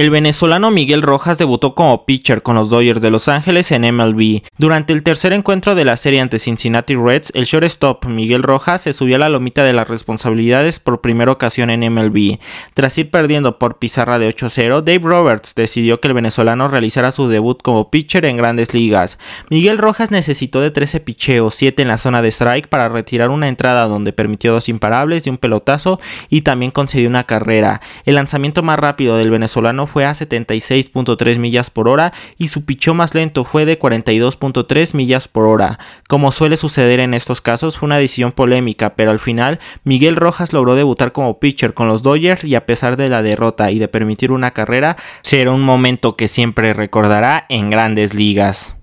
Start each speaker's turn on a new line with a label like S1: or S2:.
S1: El venezolano Miguel Rojas debutó como pitcher con los Dodgers de Los Ángeles en MLB. Durante el tercer encuentro de la serie ante Cincinnati Reds, el shortstop Miguel Rojas se subió a la lomita de las responsabilidades por primera ocasión en MLB. Tras ir perdiendo por pizarra de 8-0, Dave Roberts decidió que el venezolano realizara su debut como pitcher en grandes ligas. Miguel Rojas necesitó de 13 picheos, 7 en la zona de strike para retirar una entrada donde permitió dos imparables y un pelotazo y también concedió una carrera. El lanzamiento más rápido del venezolano fue a 76.3 millas por hora y su pichó más lento fue de 42.3 millas por hora. Como suele suceder en estos casos, fue una decisión polémica, pero al final Miguel Rojas logró debutar como pitcher con los Dodgers y a pesar de la derrota y de permitir una carrera, será un momento que siempre recordará en grandes ligas.